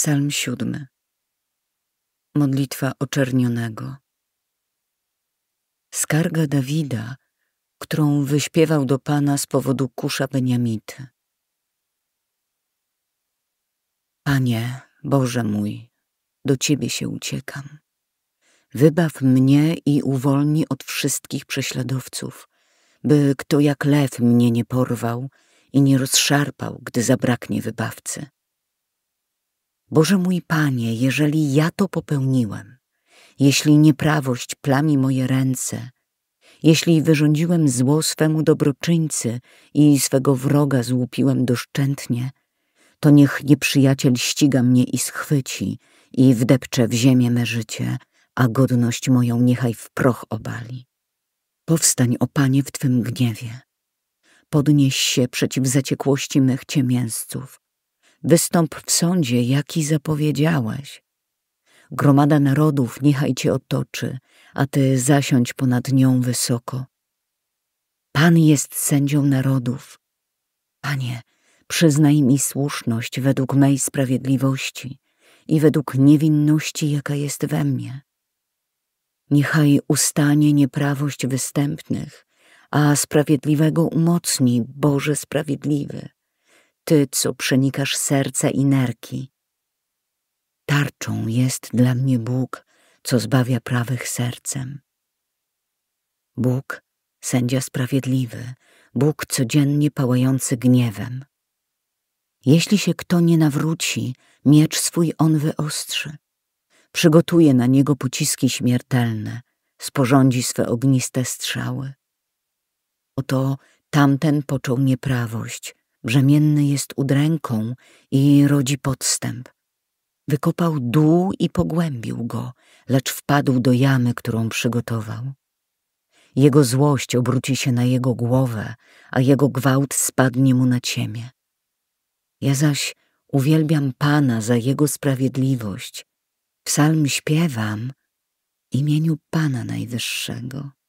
Psalm siódmy. Modlitwa oczernionego. Skarga Dawida, którą wyśpiewał do Pana z powodu kusza Beniamity. Panie, Boże mój, do Ciebie się uciekam. Wybaw mnie i uwolnij od wszystkich prześladowców, by kto jak lew mnie nie porwał i nie rozszarpał, gdy zabraknie wybawcy. Boże mój Panie, jeżeli ja to popełniłem, jeśli nieprawość plami moje ręce, jeśli wyrządziłem zło swemu dobroczyńcy i swego wroga złupiłem doszczętnie, to niech nieprzyjaciel ściga mnie i schwyci i wdepcze w ziemię me życie, a godność moją niechaj w proch obali. Powstań, o Panie, w Twym gniewie. Podnieś się przeciw zaciekłości mych ciemięzców, Wystąp w sądzie, jaki zapowiedziałaś. Gromada narodów niechaj cię otoczy, a ty zasiądź ponad nią wysoko. Pan jest sędzią narodów. Panie, przyznaj mi słuszność według mej sprawiedliwości i według niewinności, jaka jest we mnie. Niechaj ustanie nieprawość występnych, a sprawiedliwego umocni Boże Sprawiedliwy. Ty, co przenikasz serca i nerki. Tarczą jest dla mnie Bóg, co zbawia prawych sercem. Bóg, sędzia sprawiedliwy, Bóg codziennie pałający gniewem. Jeśli się kto nie nawróci, miecz swój on wyostrzy. Przygotuje na niego pociski śmiertelne, sporządzi swe ogniste strzały. Oto tamten począł nieprawość, Brzemienny jest udręką i rodzi podstęp. Wykopał dół i pogłębił go, lecz wpadł do jamy, którą przygotował. Jego złość obróci się na jego głowę, a jego gwałt spadnie mu na ciemię. Ja zaś uwielbiam Pana za jego sprawiedliwość. Psalm śpiewam imieniu Pana Najwyższego.